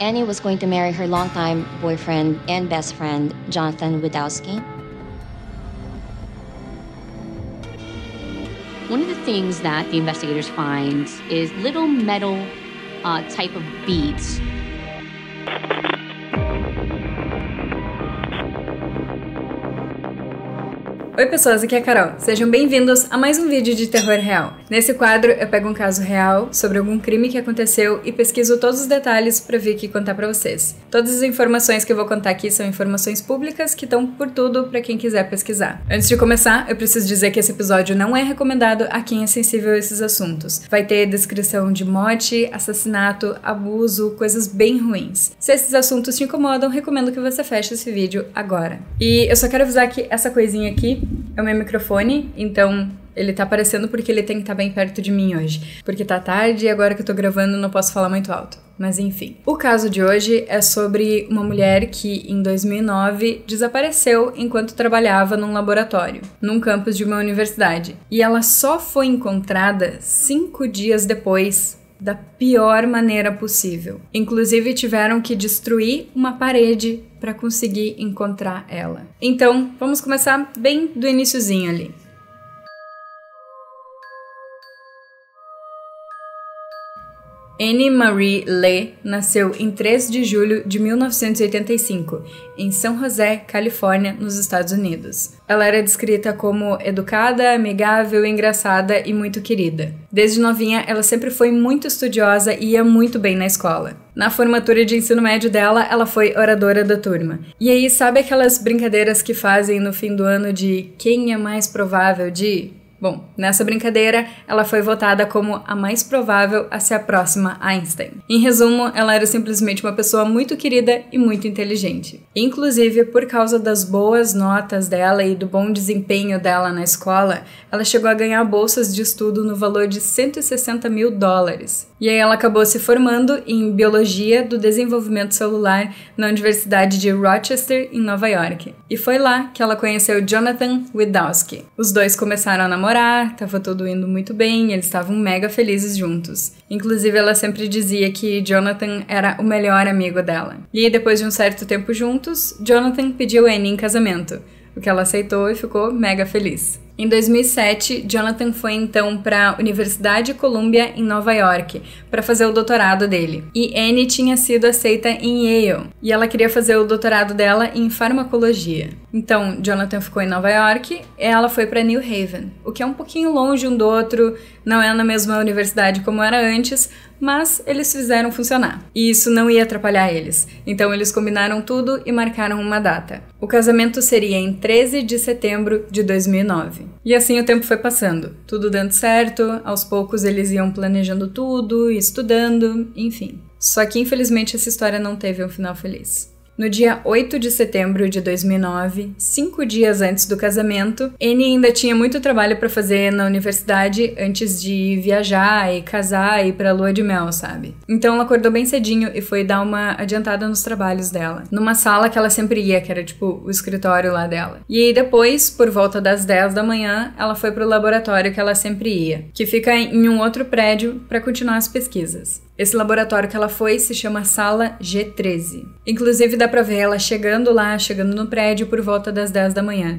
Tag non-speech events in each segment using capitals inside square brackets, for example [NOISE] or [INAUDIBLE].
Annie was going to marry her longtime boyfriend and best friend, Jonathan Widowski. One of the things that the investigators find is little metal uh, type of beads. Oi pessoas, aqui é a Carol. Sejam bem-vindos a mais um vídeo de terror real. Nesse quadro, eu pego um caso real sobre algum crime que aconteceu e pesquiso todos os detalhes para vir aqui contar para vocês. Todas as informações que eu vou contar aqui são informações públicas que estão por tudo para quem quiser pesquisar. Antes de começar, eu preciso dizer que esse episódio não é recomendado a quem é sensível a esses assuntos. Vai ter descrição de morte, assassinato, abuso, coisas bem ruins. Se esses assuntos te incomodam, recomendo que você feche esse vídeo agora. E eu só quero avisar que essa coisinha aqui é o meu microfone, então ele tá aparecendo porque ele tem que estar tá bem perto de mim hoje. Porque tá tarde e agora que eu tô gravando não posso falar muito alto. Mas enfim. O caso de hoje é sobre uma mulher que, em 2009, desapareceu enquanto trabalhava num laboratório, num campus de uma universidade. E ela só foi encontrada cinco dias depois da pior maneira possível. Inclusive, tiveram que destruir uma parede para conseguir encontrar ela. Então, vamos começar bem do iníciozinho ali. Anne Marie Lee nasceu em 3 de julho de 1985, em São José, Califórnia, nos Estados Unidos. Ela era descrita como educada, amigável, engraçada e muito querida. Desde novinha, ela sempre foi muito estudiosa e ia muito bem na escola. Na formatura de ensino médio dela, ela foi oradora da turma. E aí, sabe aquelas brincadeiras que fazem no fim do ano de quem é mais provável de Bom, nessa brincadeira, ela foi votada como a mais provável a ser a próxima Einstein. Em resumo, ela era simplesmente uma pessoa muito querida e muito inteligente. Inclusive, por causa das boas notas dela e do bom desempenho dela na escola, ela chegou a ganhar bolsas de estudo no valor de 160 mil dólares. E aí ela acabou se formando em Biologia do Desenvolvimento Celular na Universidade de Rochester, em Nova York. E foi lá que ela conheceu Jonathan Widowski. Os dois começaram a namorar, estava tudo indo muito bem, eles estavam mega felizes juntos. Inclusive, ela sempre dizia que Jonathan era o melhor amigo dela. E depois de um certo tempo juntos, Jonathan pediu Annie em casamento, o que ela aceitou e ficou mega feliz. Em 2007, Jonathan foi então para a Universidade Columbia em Nova York para fazer o doutorado dele. E Anne tinha sido aceita em Yale e ela queria fazer o doutorado dela em farmacologia. Então, Jonathan ficou em Nova York e ela foi para New Haven, o que é um pouquinho longe um do outro, não é na mesma universidade como era antes, mas eles fizeram funcionar. E isso não ia atrapalhar eles. Então eles combinaram tudo e marcaram uma data. O casamento seria em 13 de setembro de 2009. E assim o tempo foi passando, tudo dando certo, aos poucos eles iam planejando tudo, estudando, enfim. Só que infelizmente essa história não teve um final feliz. No dia 8 de setembro de 2009, cinco dias antes do casamento, Anne ainda tinha muito trabalho para fazer na universidade antes de viajar e casar e ir pra lua de mel, sabe? Então ela acordou bem cedinho e foi dar uma adiantada nos trabalhos dela, numa sala que ela sempre ia, que era tipo o escritório lá dela. E aí depois, por volta das 10 da manhã, ela foi pro laboratório que ela sempre ia, que fica em um outro prédio para continuar as pesquisas. Esse laboratório que ela foi se chama Sala G13. Inclusive dá pra ver ela chegando lá, chegando no prédio por volta das 10 da manhã.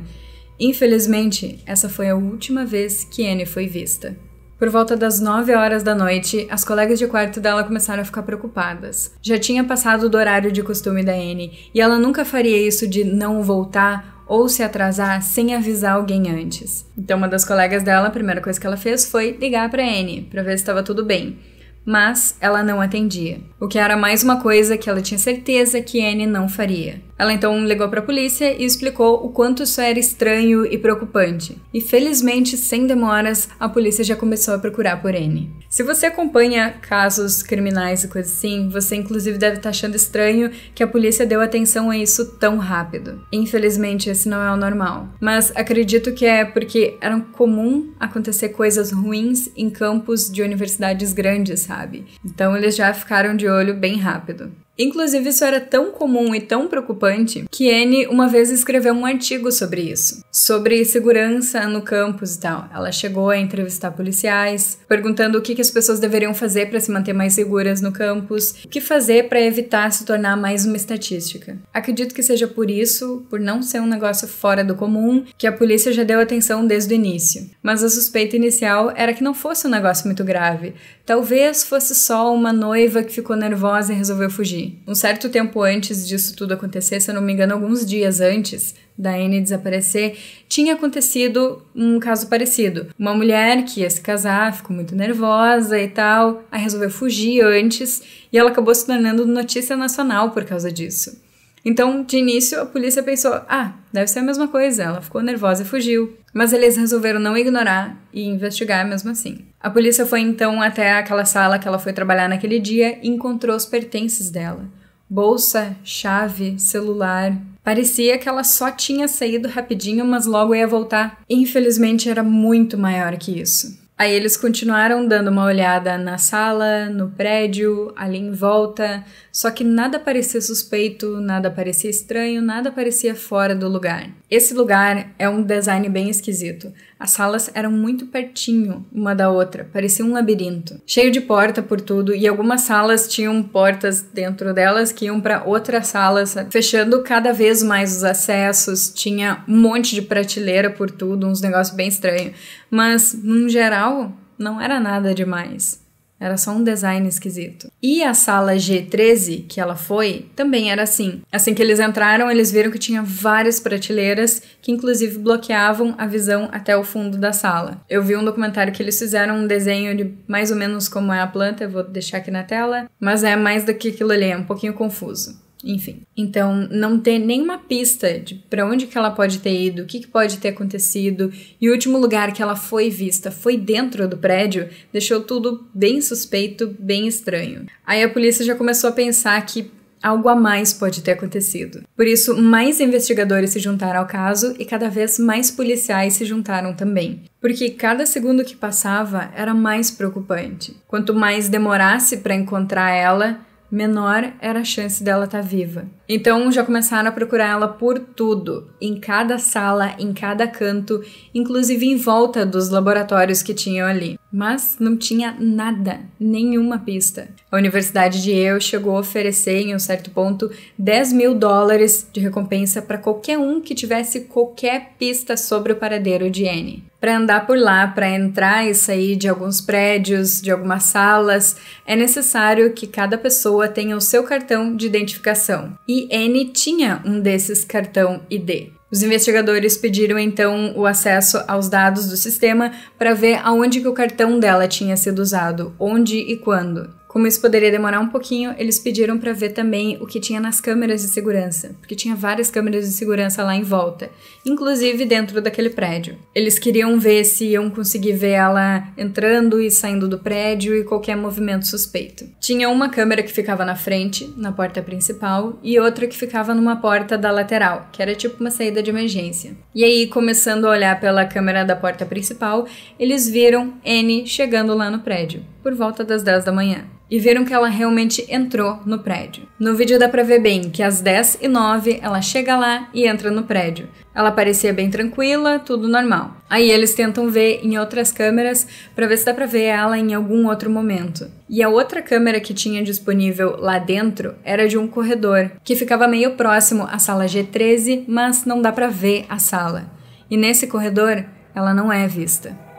Infelizmente, essa foi a última vez que Anne foi vista. Por volta das 9 horas da noite, as colegas de quarto dela começaram a ficar preocupadas. Já tinha passado do horário de costume da Anne, e ela nunca faria isso de não voltar ou se atrasar sem avisar alguém antes. Então, uma das colegas dela, a primeira coisa que ela fez foi ligar para Anne, para ver se estava tudo bem mas ela não atendia, o que era mais uma coisa que ela tinha certeza que Anne não faria. Ela então ligou para a polícia e explicou o quanto isso era estranho e preocupante. E felizmente, sem demoras, a polícia já começou a procurar por Anne. Se você acompanha casos criminais e coisas assim, você inclusive deve estar tá achando estranho que a polícia deu atenção a isso tão rápido. Infelizmente, esse não é o normal. Mas acredito que é porque era comum acontecer coisas ruins em campos de universidades grandes, sabe? Então eles já ficaram de olho bem rápido. Inclusive, isso era tão comum e tão preocupante que Anne uma vez escreveu um artigo sobre isso, sobre segurança no campus e tal. Ela chegou a entrevistar policiais, perguntando o que, que as pessoas deveriam fazer para se manter mais seguras no campus, o que fazer para evitar se tornar mais uma estatística. Acredito que seja por isso, por não ser um negócio fora do comum, que a polícia já deu atenção desde o início. Mas a suspeita inicial era que não fosse um negócio muito grave. Talvez fosse só uma noiva que ficou nervosa e resolveu fugir um certo tempo antes disso tudo acontecer, se eu não me engano, alguns dias antes da Anne desaparecer, tinha acontecido um caso parecido. Uma mulher que ia se casar, ficou muito nervosa e tal, aí resolveu fugir antes e ela acabou se tornando notícia nacional por causa disso. Então, de início, a polícia pensou: ah, deve ser a mesma coisa, ela ficou nervosa e fugiu. Mas eles resolveram não ignorar e investigar mesmo assim. A polícia foi então até aquela sala que ela foi trabalhar naquele dia e encontrou os pertences dela: bolsa, chave, celular. Parecia que ela só tinha saído rapidinho, mas logo ia voltar. Infelizmente, era muito maior que isso. Aí eles continuaram dando uma olhada na sala, no prédio, ali em volta, só que nada parecia suspeito, nada parecia estranho, nada parecia fora do lugar. Esse lugar é um design bem esquisito. As salas eram muito pertinho uma da outra, parecia um labirinto, cheio de porta por tudo e algumas salas tinham portas dentro delas que iam para outras salas, fechando cada vez mais os acessos. Tinha um monte de prateleira por tudo, uns negócios bem estranhos. Mas, num geral, geral, não era nada demais. Era só um design esquisito. E a sala G13, que ela foi, também era assim. Assim que eles entraram, eles viram que tinha várias prateleiras que, inclusive, bloqueavam a visão até o fundo da sala. Eu vi um documentário que eles fizeram um desenho de mais ou menos como é a planta, eu vou deixar aqui na tela, mas é mais do que aquilo ali, é um pouquinho confuso. Enfim. Então, não ter nenhuma pista de para onde que ela pode ter ido, o que, que pode ter acontecido, e o último lugar que ela foi vista foi dentro do prédio, deixou tudo bem suspeito, bem estranho. Aí a polícia já começou a pensar que algo a mais pode ter acontecido. Por isso, mais investigadores se juntaram ao caso e cada vez mais policiais se juntaram também. Porque cada segundo que passava era mais preocupante. Quanto mais demorasse para encontrar ela, menor era a chance dela estar tá viva. Então já começaram a procurar ela por tudo, em cada sala, em cada canto, inclusive em volta dos laboratórios que tinham ali. Mas não tinha nada, nenhuma pista. A Universidade de Yale chegou a oferecer, em um certo ponto, 10 mil dólares de recompensa para qualquer um que tivesse qualquer pista sobre o paradeiro de Annie. Para andar por lá, para entrar e sair de alguns prédios, de algumas salas, é necessário que cada pessoa tenha o seu cartão de identificação. E que tinha um desses cartão ID. Os investigadores pediram então o acesso aos dados do sistema para ver aonde que o cartão dela tinha sido usado, onde e quando. Como isso poderia demorar um pouquinho, eles pediram para ver também o que tinha nas câmeras de segurança, porque tinha várias câmeras de segurança lá em volta, inclusive dentro daquele prédio. Eles queriam ver se iam conseguir ver ela entrando e saindo do prédio e qualquer movimento suspeito. Tinha uma câmera que ficava na frente, na porta principal, e outra que ficava numa porta da lateral, que era tipo uma saída de emergência. E aí, começando a olhar pela câmera da porta principal, eles viram N chegando lá no prédio por volta das 10 da manhã e viram que ela realmente entrou no prédio. No vídeo dá pra ver bem que às 10 e 9 ela chega lá e entra no prédio. Ela parecia bem tranquila, tudo normal. Aí eles tentam ver em outras câmeras para ver se dá pra ver ela em algum outro momento. E a outra câmera que tinha disponível lá dentro era de um corredor, que ficava meio próximo à sala G13, mas não dá pra ver a sala. E nesse corredor ela não é vista.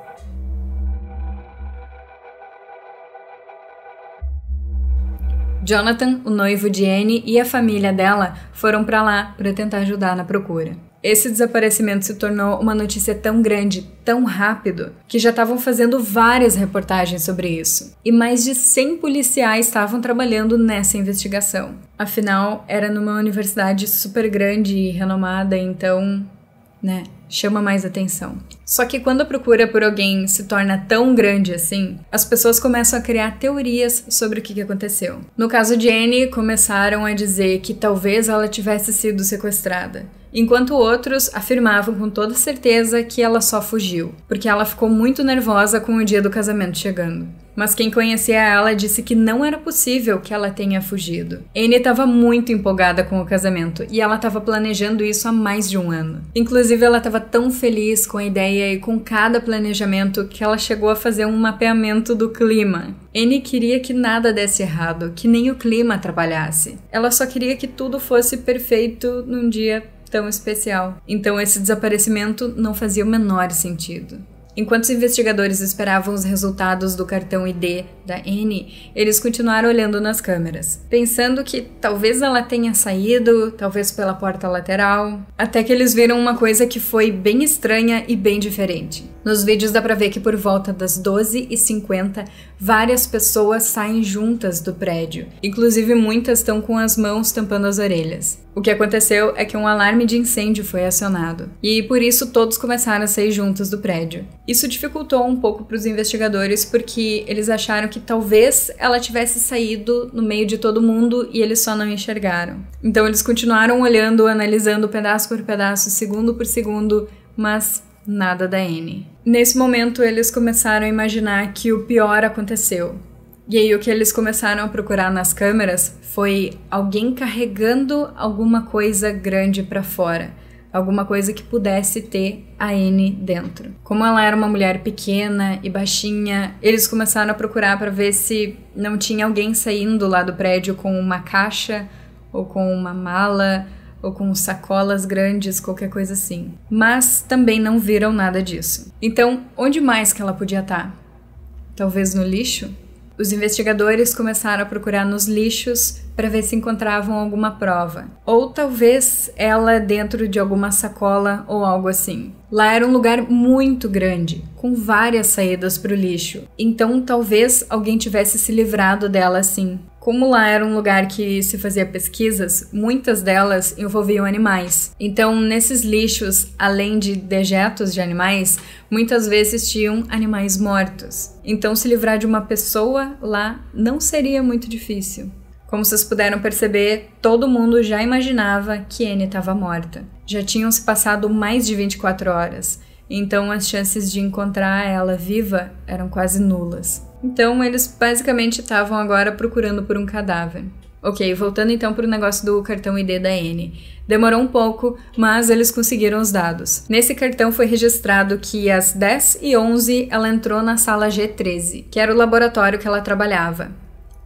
Jonathan, o noivo de Anne e a família dela foram para lá para tentar ajudar na procura. Esse desaparecimento se tornou uma notícia tão grande, tão rápido, que já estavam fazendo várias reportagens sobre isso. E mais de 100 policiais estavam trabalhando nessa investigação. Afinal, era numa universidade super grande e renomada, então né? Chama mais atenção. Só que quando a procura por alguém se torna tão grande assim, as pessoas começam a criar teorias sobre o que aconteceu. No caso de Anne, começaram a dizer que talvez ela tivesse sido sequestrada enquanto outros afirmavam com toda certeza que ela só fugiu, porque ela ficou muito nervosa com o dia do casamento chegando. Mas quem conhecia ela disse que não era possível que ela tenha fugido. Anne estava muito empolgada com o casamento e ela estava planejando isso há mais de um ano. Inclusive, ela estava tão feliz com a ideia e com cada planejamento que ela chegou a fazer um mapeamento do clima. Anne queria que nada desse errado, que nem o clima trabalhasse. Ela só queria que tudo fosse perfeito num dia tão especial. Então esse desaparecimento não fazia o menor sentido. Enquanto os investigadores esperavam os resultados do cartão ID da Anne, eles continuaram olhando nas câmeras, pensando que talvez ela tenha saído, talvez pela porta lateral, até que eles viram uma coisa que foi bem estranha e bem diferente. Nos vídeos dá pra ver que por volta das 12h50 várias pessoas saem juntas do prédio, inclusive muitas estão com as mãos tampando as orelhas. O que aconteceu é que um alarme de incêndio foi acionado, e por isso todos começaram a sair juntos do prédio. Isso dificultou um pouco para os investigadores porque eles acharam que talvez ela tivesse saído no meio de todo mundo e eles só não enxergaram. Então eles continuaram olhando, analisando pedaço por pedaço, segundo por segundo, mas nada da Anne. Nesse momento, eles começaram a imaginar que o pior aconteceu. E aí, o que eles começaram a procurar nas câmeras foi alguém carregando alguma coisa grande para fora alguma coisa que pudesse ter a Anne dentro. Como ela era uma mulher pequena e baixinha, eles começaram a procurar para ver se não tinha alguém saindo lá do prédio com uma caixa ou com uma mala ou com sacolas grandes, qualquer coisa assim. Mas também não viram nada disso. Então, onde mais que ela podia estar? Tá? Talvez no lixo? Os investigadores começaram a procurar nos lixos para ver se encontravam alguma prova, ou talvez ela dentro de alguma sacola ou algo assim. Lá era um lugar muito grande, com várias saídas para o lixo, então talvez alguém tivesse se livrado dela assim, como lá era um lugar que se fazia pesquisas, muitas delas envolviam animais. Então, nesses lixos, além de dejetos de animais, muitas vezes tinham animais mortos. Então, se livrar de uma pessoa lá não seria muito difícil. Como vocês puderam perceber, todo mundo já imaginava que Anne estava morta. Já tinham se passado mais de 24 horas então as chances de encontrar ela viva eram quase nulas. Então eles basicamente estavam agora procurando por um cadáver. Ok, voltando então para o negócio do cartão ID da N. Demorou um pouco, mas eles conseguiram os dados. Nesse cartão foi registrado que às 10 e 11 ela entrou na sala G13, que era o laboratório que ela trabalhava.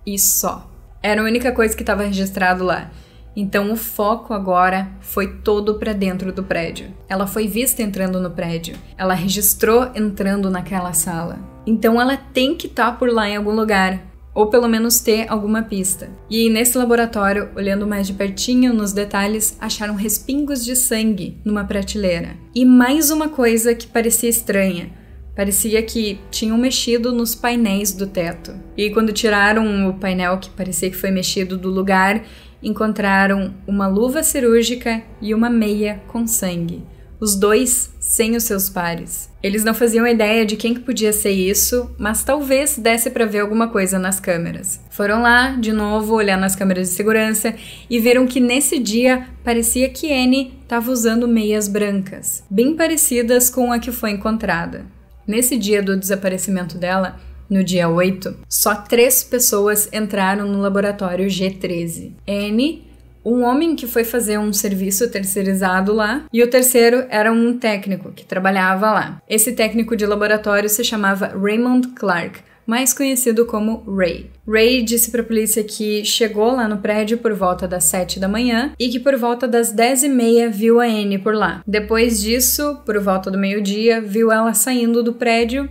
E só. Era a única coisa que estava registrado lá. Então o foco agora foi todo para dentro do prédio. Ela foi vista entrando no prédio, ela registrou entrando naquela sala. Então ela tem que estar tá por lá em algum lugar, ou pelo menos ter alguma pista. E nesse laboratório, olhando mais de pertinho nos detalhes, acharam respingos de sangue numa prateleira. E mais uma coisa que parecia estranha. Parecia que tinham mexido nos painéis do teto. E quando tiraram o painel que parecia que foi mexido do lugar, encontraram uma luva cirúrgica e uma meia com sangue, os dois sem os seus pares. Eles não faziam ideia de quem que podia ser isso, mas talvez desse para ver alguma coisa nas câmeras. Foram lá, de novo, olhar nas câmeras de segurança e viram que nesse dia parecia que Anne estava usando meias brancas, bem parecidas com a que foi encontrada. Nesse dia do desaparecimento dela, no dia 8, só três pessoas entraram no laboratório G13. N, um homem que foi fazer um serviço terceirizado lá, e o terceiro era um técnico que trabalhava lá. Esse técnico de laboratório se chamava Raymond Clark, mais conhecido como Ray. Ray disse para a polícia que chegou lá no prédio por volta das 7 da manhã e que por volta das 10 e meia viu a Anne por lá. Depois disso, por volta do meio-dia, viu ela saindo do prédio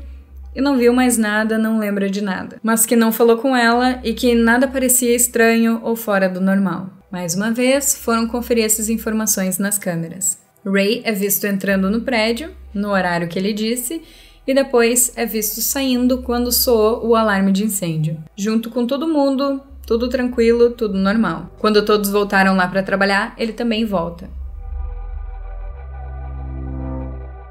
e não viu mais nada, não lembra de nada, mas que não falou com ela e que nada parecia estranho ou fora do normal. Mais uma vez, foram conferir essas informações nas câmeras. Ray é visto entrando no prédio, no horário que ele disse, e depois é visto saindo quando soou o alarme de incêndio. Junto com todo mundo, tudo tranquilo, tudo normal. Quando todos voltaram lá para trabalhar, ele também volta.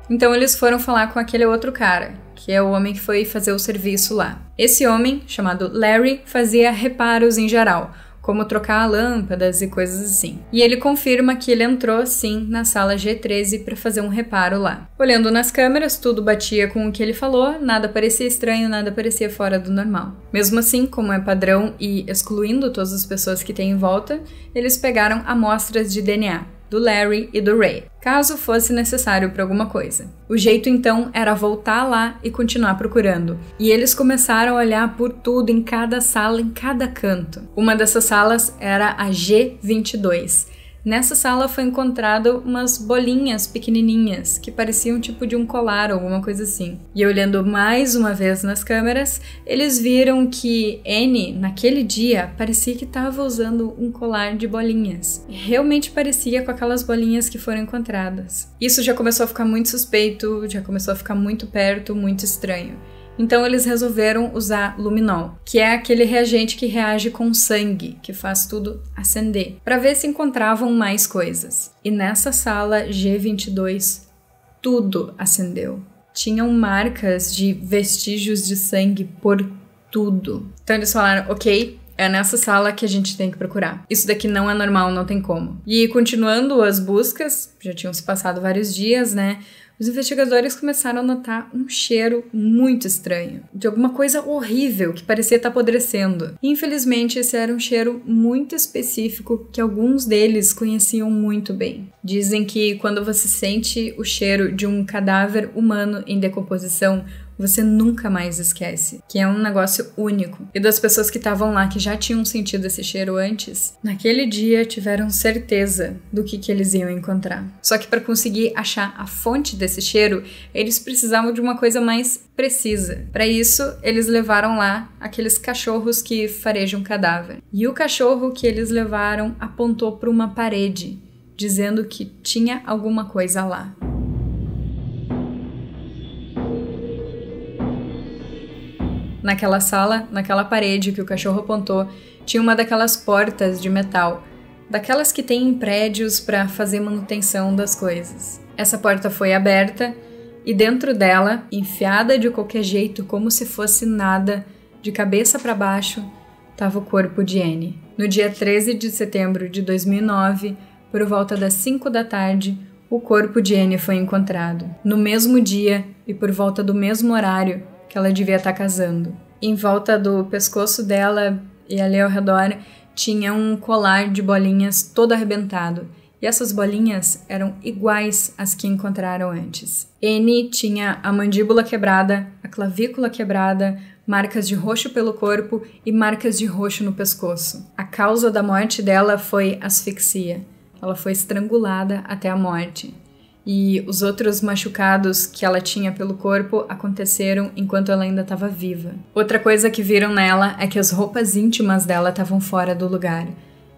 Então eles foram falar com aquele outro cara, que é o homem que foi fazer o serviço lá. Esse homem, chamado Larry, fazia reparos em geral, como trocar lâmpadas e coisas assim. E ele confirma que ele entrou sim na sala G13 para fazer um reparo lá. Olhando nas câmeras, tudo batia com o que ele falou, nada parecia estranho, nada parecia fora do normal. Mesmo assim, como é padrão e excluindo todas as pessoas que tem em volta, eles pegaram amostras de DNA do Larry e do Ray, caso fosse necessário para alguma coisa. O jeito então era voltar lá e continuar procurando. E eles começaram a olhar por tudo, em cada sala, em cada canto. Uma dessas salas era a G22 Nessa sala foi encontrado umas bolinhas pequenininhas que pareciam tipo de um colar ou alguma coisa assim. E olhando mais uma vez nas câmeras, eles viram que N naquele dia, parecia que estava usando um colar de bolinhas. Realmente parecia com aquelas bolinhas que foram encontradas. Isso já começou a ficar muito suspeito, já começou a ficar muito perto, muito estranho. Então eles resolveram usar luminol, que é aquele reagente que reage com sangue, que faz tudo acender, para ver se encontravam mais coisas. E nessa sala G22, tudo acendeu. Tinham marcas de vestígios de sangue por tudo. Então eles falaram: ok, é nessa sala que a gente tem que procurar. Isso daqui não é normal, não tem como. E continuando as buscas, já tinham se passado vários dias, né? os investigadores começaram a notar um cheiro muito estranho, de alguma coisa horrível que parecia estar apodrecendo. Infelizmente, esse era um cheiro muito específico que alguns deles conheciam muito bem. Dizem que quando você sente o cheiro de um cadáver humano em decomposição, você nunca mais esquece, que é um negócio único. E das pessoas que estavam lá que já tinham sentido esse cheiro antes, naquele dia tiveram certeza do que, que eles iam encontrar. Só que para conseguir achar a fonte desse cheiro, eles precisavam de uma coisa mais precisa. Para isso, eles levaram lá aqueles cachorros que farejam cadáver. E o cachorro que eles levaram apontou para uma parede, dizendo que tinha alguma coisa lá. Naquela sala, naquela parede que o cachorro apontou, tinha uma daquelas portas de metal, daquelas que tem em prédios para fazer manutenção das coisas. Essa porta foi aberta e dentro dela, enfiada de qualquer jeito, como se fosse nada, de cabeça para baixo, estava o corpo de Anne. No dia 13 de setembro de 2009, por volta das 5 da tarde, o corpo de Anne foi encontrado. No mesmo dia e por volta do mesmo horário, que ela devia estar tá casando. Em volta do pescoço dela e ali ao redor tinha um colar de bolinhas todo arrebentado. E essas bolinhas eram iguais às que encontraram antes. N tinha a mandíbula quebrada, a clavícula quebrada, marcas de roxo pelo corpo e marcas de roxo no pescoço. A causa da morte dela foi asfixia. Ela foi estrangulada até a morte e os outros machucados que ela tinha pelo corpo aconteceram enquanto ela ainda estava viva. Outra coisa que viram nela é que as roupas íntimas dela estavam fora do lugar.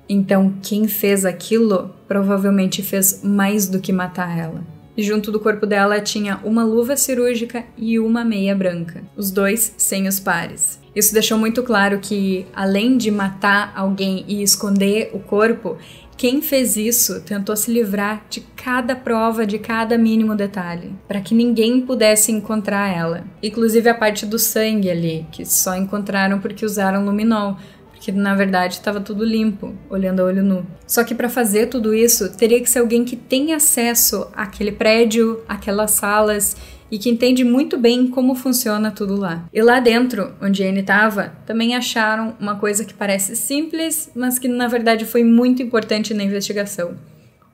Então, quem fez aquilo provavelmente fez mais do que matar ela. E junto do corpo dela tinha uma luva cirúrgica e uma meia branca, os dois sem os pares. Isso deixou muito claro que, além de matar alguém e esconder o corpo, quem fez isso tentou se livrar de cada prova, de cada mínimo detalhe, para que ninguém pudesse encontrar ela. Inclusive a parte do sangue ali, que só encontraram porque usaram luminol, porque na verdade estava tudo limpo, olhando a olho nu. Só que para fazer tudo isso, teria que ser alguém que tenha acesso àquele prédio, àquelas salas e que entende muito bem como funciona tudo lá. E lá dentro, onde Anne estava, também acharam uma coisa que parece simples, mas que na verdade foi muito importante na investigação: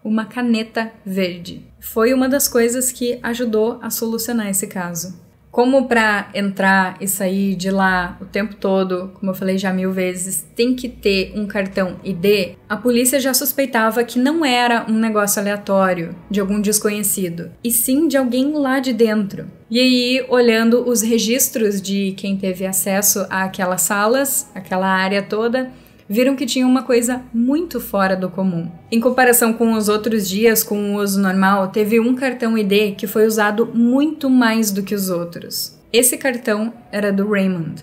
uma caneta verde. Foi uma das coisas que ajudou a solucionar esse caso. Como para entrar e sair de lá o tempo todo, como eu falei já mil vezes, tem que ter um cartão ID, a polícia já suspeitava que não era um negócio aleatório de algum desconhecido, e sim de alguém lá de dentro. E aí, olhando os registros de quem teve acesso àquelas salas, aquela área toda, viram que tinha uma coisa muito fora do comum. Em comparação com os outros dias com o uso normal, teve um cartão ID que foi usado muito mais do que os outros. Esse cartão era do Raymond,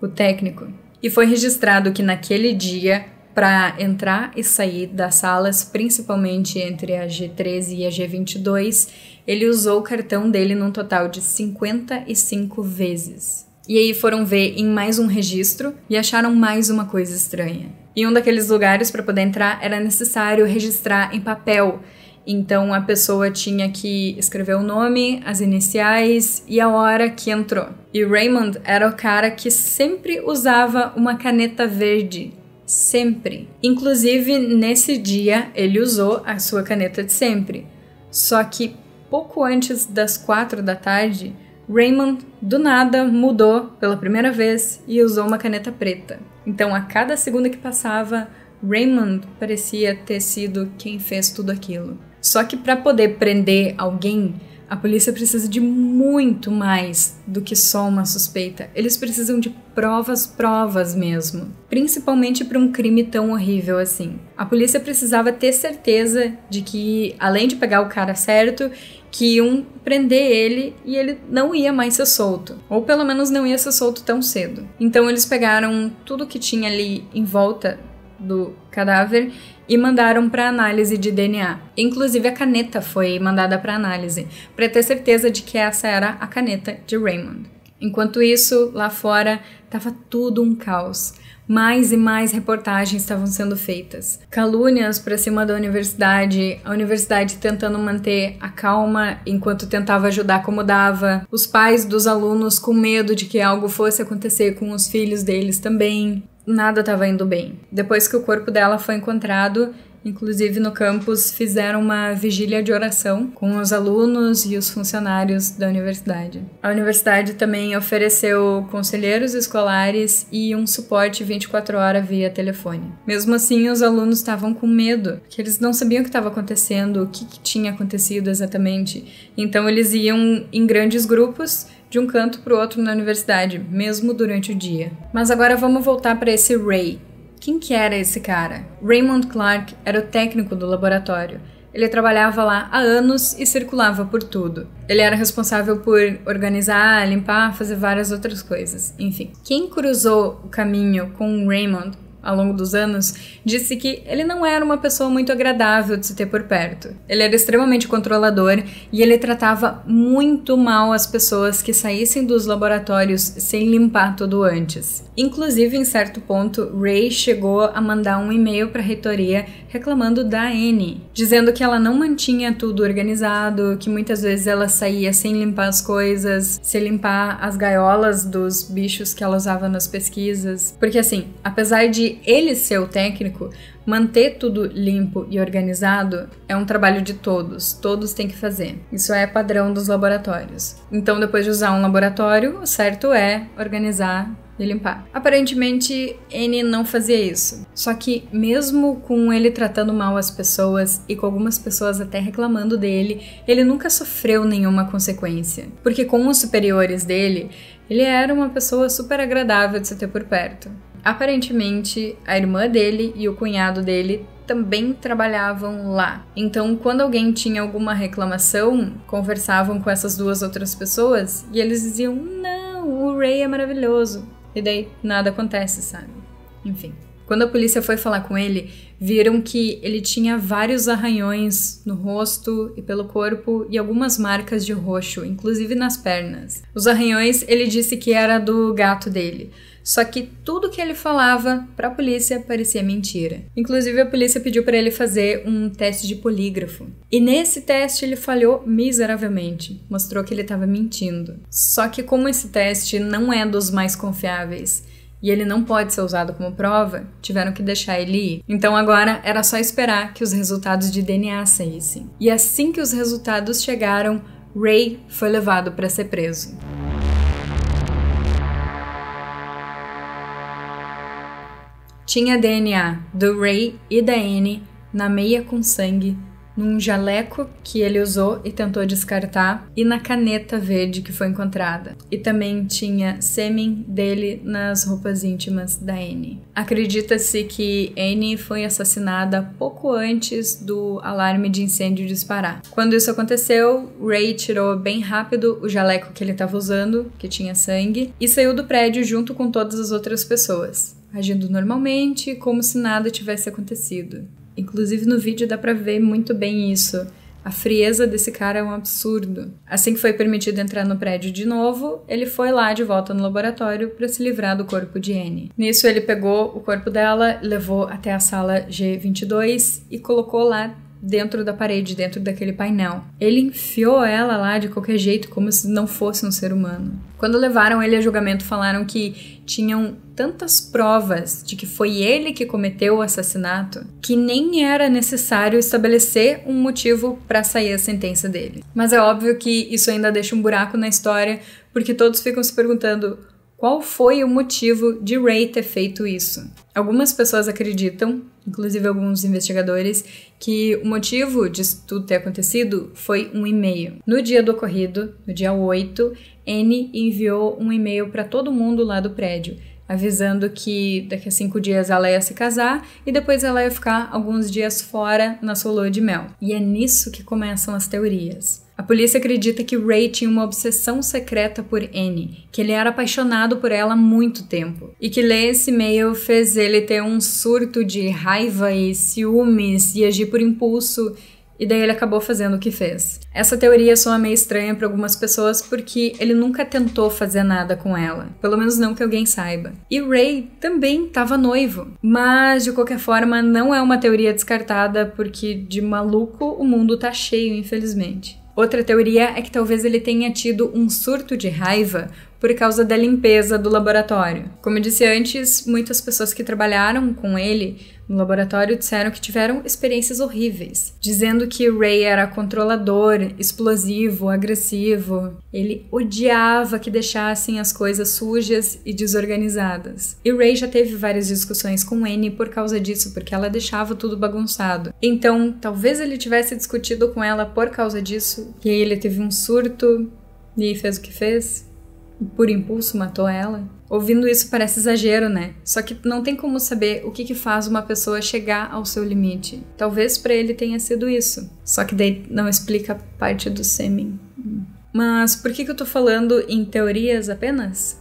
o técnico, e foi registrado que naquele dia, para entrar e sair das salas, principalmente entre a G13 e a G22, ele usou o cartão dele num total de 55 vezes. E aí foram ver em mais um registro e acharam mais uma coisa estranha. Em um daqueles lugares para poder entrar era necessário registrar em papel. Então a pessoa tinha que escrever o nome, as iniciais e a hora que entrou. E Raymond era o cara que sempre usava uma caneta verde. Sempre. Inclusive, nesse dia, ele usou a sua caneta de sempre. Só que pouco antes das quatro da tarde, Raymond do nada mudou pela primeira vez e usou uma caneta preta. Então, a cada segundo que passava, Raymond parecia ter sido quem fez tudo aquilo. Só que para poder prender alguém, a polícia precisa de muito mais do que só uma suspeita. Eles precisam de provas, provas mesmo. Principalmente para um crime tão horrível assim. A polícia precisava ter certeza de que, além de pegar o cara certo, que iam prender ele e ele não ia mais ser solto, ou pelo menos não ia ser solto tão cedo. Então eles pegaram tudo que tinha ali em volta do cadáver e mandaram para análise de DNA. Inclusive a caneta foi mandada para análise, para ter certeza de que essa era a caneta de Raymond. Enquanto isso, lá fora estava tudo um caos mais e mais reportagens estavam sendo feitas. Calúnias para cima da universidade, a universidade tentando manter a calma enquanto tentava ajudar como dava, os pais dos alunos com medo de que algo fosse acontecer com os filhos deles também. Nada estava indo bem. Depois que o corpo dela foi encontrado, Inclusive, no campus fizeram uma vigília de oração com os alunos e os funcionários da universidade. A universidade também ofereceu conselheiros escolares e um suporte 24 horas via telefone. Mesmo assim, os alunos estavam com medo, porque eles não sabiam o que estava acontecendo, o que, que tinha acontecido exatamente. Então, eles iam em grandes grupos de um canto para o outro na universidade, mesmo durante o dia. Mas agora vamos voltar para esse Ray, quem que era esse cara? Raymond Clark era o técnico do laboratório. Ele trabalhava lá há anos e circulava por tudo. Ele era responsável por organizar, limpar, fazer várias outras coisas. Enfim, quem cruzou o caminho com Raymond ao longo dos anos, disse que ele não era uma pessoa muito agradável de se ter por perto. Ele era extremamente controlador e ele tratava muito mal as pessoas que saíssem dos laboratórios sem limpar tudo antes. Inclusive, em certo ponto, Ray chegou a mandar um e-mail para a reitoria reclamando da Anne, dizendo que ela não mantinha tudo organizado, que muitas vezes ela saía sem limpar as coisas, sem limpar as gaiolas dos bichos que ela usava nas pesquisas. Porque assim, apesar de ele ser o técnico, manter tudo limpo e organizado é um trabalho de todos, todos têm que fazer. Isso é padrão dos laboratórios. Então, depois de usar um laboratório, o certo é organizar e limpar. Aparentemente, N não fazia isso. Só que, mesmo com ele tratando mal as pessoas e com algumas pessoas até reclamando dele, ele nunca sofreu nenhuma consequência. Porque, com os superiores dele, ele era uma pessoa super agradável de se ter por perto aparentemente a irmã dele e o cunhado dele também trabalhavam lá. Então, quando alguém tinha alguma reclamação, conversavam com essas duas outras pessoas e eles diziam: Não, o Ray é maravilhoso. E daí nada acontece, sabe? Enfim. Quando a polícia foi falar com ele, viram que ele tinha vários arranhões no rosto e pelo corpo e algumas marcas de roxo, inclusive nas pernas. Os arranhões ele disse que era do gato dele. Só que tudo que ele falava para a polícia parecia mentira. Inclusive a polícia pediu para ele fazer um teste de polígrafo. E nesse teste ele falhou miseravelmente, mostrou que ele estava mentindo. Só que como esse teste não é dos mais confiáveis, e ele não pode ser usado como prova, tiveram que deixar ele ir. Então agora era só esperar que os resultados de DNA saíssem. E assim que os resultados chegaram, Ray foi levado para ser preso. Tinha DNA do Ray e da Anne na meia com sangue, num jaleco que ele usou e tentou descartar e na caneta verde que foi encontrada. E também tinha sêmen dele nas roupas íntimas da Anne. Acredita-se que Anne foi assassinada pouco antes do alarme de incêndio disparar. Quando isso aconteceu, Ray tirou bem rápido o jaleco que ele estava usando, que tinha sangue, e saiu do prédio junto com todas as outras pessoas agindo normalmente, como se nada tivesse acontecido. Inclusive no vídeo dá para ver muito bem isso. A frieza desse cara é um absurdo. Assim que foi permitido entrar no prédio de novo, ele foi lá de volta no laboratório para se livrar do corpo de Anne. Nisso, ele pegou o corpo dela, levou até a sala G22 e colocou lá dentro da parede, dentro daquele painel. Ele enfiou ela lá de qualquer jeito, como se não fosse um ser humano. Quando levaram ele a julgamento, falaram que tinham tantas provas de que foi ele que cometeu o assassinato que nem era necessário estabelecer um motivo para sair a sentença dele. Mas é óbvio que isso ainda deixa um buraco na história, porque todos ficam se perguntando qual foi o motivo de Ray ter feito isso. Algumas pessoas acreditam, inclusive alguns investigadores, que o motivo disso tudo ter acontecido foi um e-mail. No dia do ocorrido, no dia 8, N enviou um e-mail para todo mundo lá do prédio, avisando que daqui a cinco dias ela ia se casar e depois ela ia ficar alguns dias fora na sua lua de mel. E é nisso que começam as teorias. A polícia acredita que Ray tinha uma obsessão secreta por Anne, que ele era apaixonado por ela há muito tempo, e que ler esse e-mail fez ele ter um surto de raiva e ciúmes e agir por impulso e daí ele acabou fazendo o que fez. Essa teoria soa meio estranha para algumas pessoas porque ele nunca tentou fazer nada com ela, pelo menos não que alguém saiba. E Ray também estava noivo, mas de qualquer forma não é uma teoria descartada porque de maluco o mundo tá cheio, infelizmente. Outra teoria é que talvez ele tenha tido um surto de raiva por causa da limpeza do laboratório. Como eu disse antes, muitas pessoas que trabalharam com ele no laboratório disseram que tiveram experiências horríveis, dizendo que Ray era controlador, explosivo, agressivo. Ele odiava que deixassem as coisas sujas e desorganizadas. E Ray já teve várias discussões com Annie por causa disso, porque ela deixava tudo bagunçado. Então, talvez ele tivesse discutido com ela por causa disso, e aí ele teve um surto e fez o que fez por impulso matou ela? Ouvindo isso parece exagero, né? Só que não tem como saber o que, que faz uma pessoa chegar ao seu limite. Talvez para ele tenha sido isso. Só que daí não explica parte do sêmen. Mas por que, que eu tô falando em teorias apenas?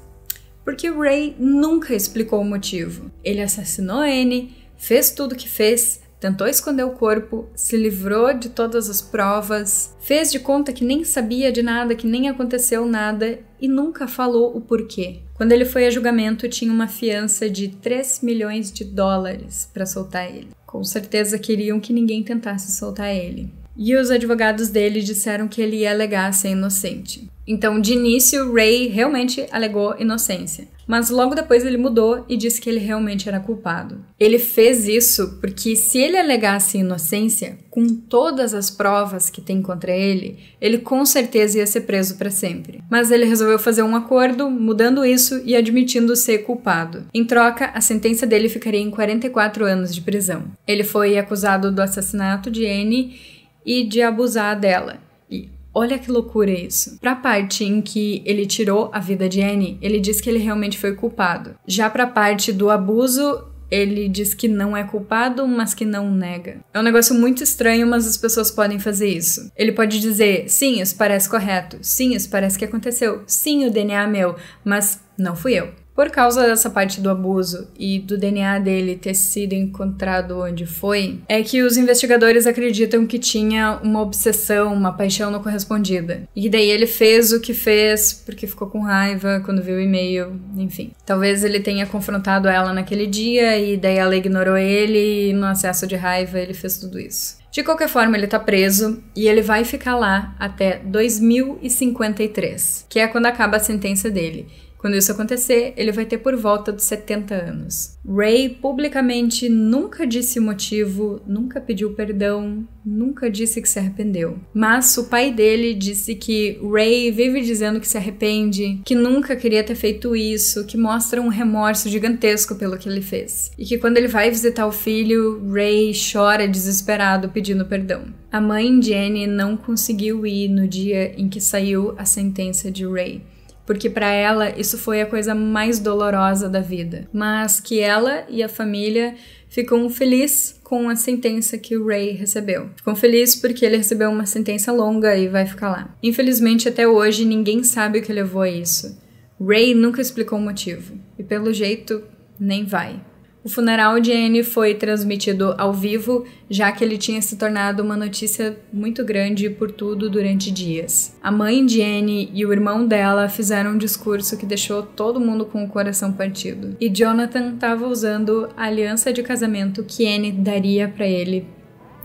Porque Ray nunca explicou o motivo. Ele assassinou Anne, fez tudo o que fez, Tentou esconder o corpo, se livrou de todas as provas, fez de conta que nem sabia de nada, que nem aconteceu nada e nunca falou o porquê. Quando ele foi a julgamento, tinha uma fiança de 3 milhões de dólares para soltar ele. Com certeza queriam que ninguém tentasse soltar ele. E os advogados dele disseram que ele ia alegar ser inocente. Então, de início, Ray realmente alegou inocência. Mas logo depois ele mudou e disse que ele realmente era culpado. Ele fez isso porque, se ele alegasse inocência, com todas as provas que tem contra ele, ele com certeza ia ser preso para sempre. Mas ele resolveu fazer um acordo, mudando isso e admitindo ser culpado. Em troca, a sentença dele ficaria em 44 anos de prisão. Ele foi acusado do assassinato de Anne e de abusar dela. Olha que loucura isso. Pra parte em que ele tirou a vida de Annie, ele diz que ele realmente foi culpado. Já pra parte do abuso, ele diz que não é culpado, mas que não nega. É um negócio muito estranho, mas as pessoas podem fazer isso. Ele pode dizer: sim, isso parece correto, sim, isso parece que aconteceu, sim, o DNA é meu, mas não fui eu. Por causa dessa parte do abuso e do DNA dele ter sido encontrado onde foi, é que os investigadores acreditam que tinha uma obsessão, uma paixão não correspondida. E daí ele fez o que fez porque ficou com raiva quando viu o e-mail, enfim. Talvez ele tenha confrontado ela naquele dia e daí ela ignorou ele e no acesso de raiva ele fez tudo isso. De qualquer forma, ele tá preso e ele vai ficar lá até 2053, que é quando acaba a sentença dele. Quando isso acontecer, ele vai ter por volta dos 70 anos. Ray publicamente nunca disse o motivo, nunca pediu perdão, nunca disse que se arrependeu. Mas o pai dele disse que Ray vive dizendo que se arrepende, que nunca queria ter feito isso, que mostra um remorso gigantesco pelo que ele fez. E que quando ele vai visitar o filho, Ray chora desesperado pedindo perdão. A mãe Jenny não conseguiu ir no dia em que saiu a sentença de Ray porque para ela isso foi a coisa mais dolorosa da vida, mas que ela e a família ficam felizes com a sentença que o Ray recebeu. Ficam felizes porque ele recebeu uma sentença longa e vai ficar lá. Infelizmente, até hoje, ninguém sabe o que levou a isso. Ray nunca explicou o motivo, e pelo jeito, nem vai. O funeral de Anne foi transmitido ao vivo, já que ele tinha se tornado uma notícia muito grande por tudo durante dias. A mãe de Anne e o irmão dela fizeram um discurso que deixou todo mundo com o coração partido. E Jonathan estava usando a aliança de casamento que Anne daria para ele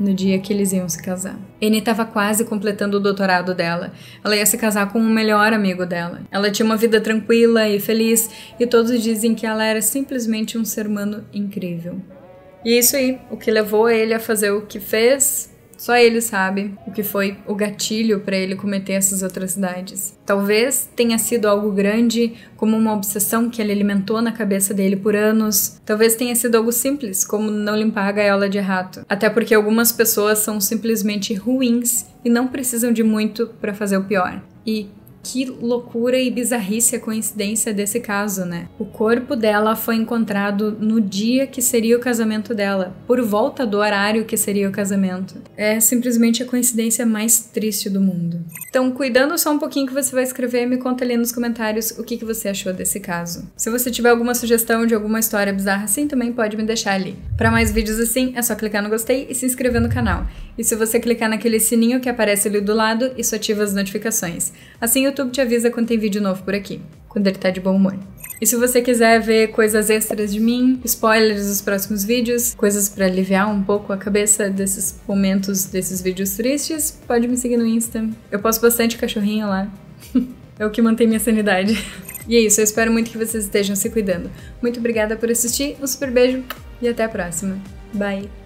no dia que eles iam se casar. Annie estava quase completando o doutorado dela. Ela ia se casar com o melhor amigo dela. Ela tinha uma vida tranquila e feliz, e todos dizem que ela era simplesmente um ser humano incrível. E é isso aí, o que levou ele a fazer o que fez só ele sabe o que foi o gatilho para ele cometer essas atrocidades. Talvez tenha sido algo grande, como uma obsessão que ele alimentou na cabeça dele por anos. Talvez tenha sido algo simples, como não limpar a gaiola de rato. Até porque algumas pessoas são simplesmente ruins e não precisam de muito para fazer o pior. E que loucura e bizarrice a coincidência desse caso, né? O corpo dela foi encontrado no dia que seria o casamento dela, por volta do horário que seria o casamento. É simplesmente a coincidência mais triste do mundo. Então, cuidando só um pouquinho que você vai escrever, me conta ali nos comentários o que, que você achou desse caso. Se você tiver alguma sugestão de alguma história bizarra assim, também pode me deixar ali. Para mais vídeos assim, é só clicar no gostei e se inscrever no canal. E se você clicar naquele sininho que aparece ali do lado, isso ativa as notificações. Assim YouTube te avisa quando tem vídeo novo por aqui, quando ele tá de bom humor. E se você quiser ver coisas extras de mim, spoilers dos próximos vídeos, coisas para aliviar um pouco a cabeça desses momentos desses vídeos tristes, pode me seguir no Insta. Eu posto bastante cachorrinho lá. [LAUGHS] é o que mantém minha sanidade. e é isso, eu espero muito que vocês estejam se cuidando. Muito obrigada por assistir, um super beijo e até a próxima. Bye!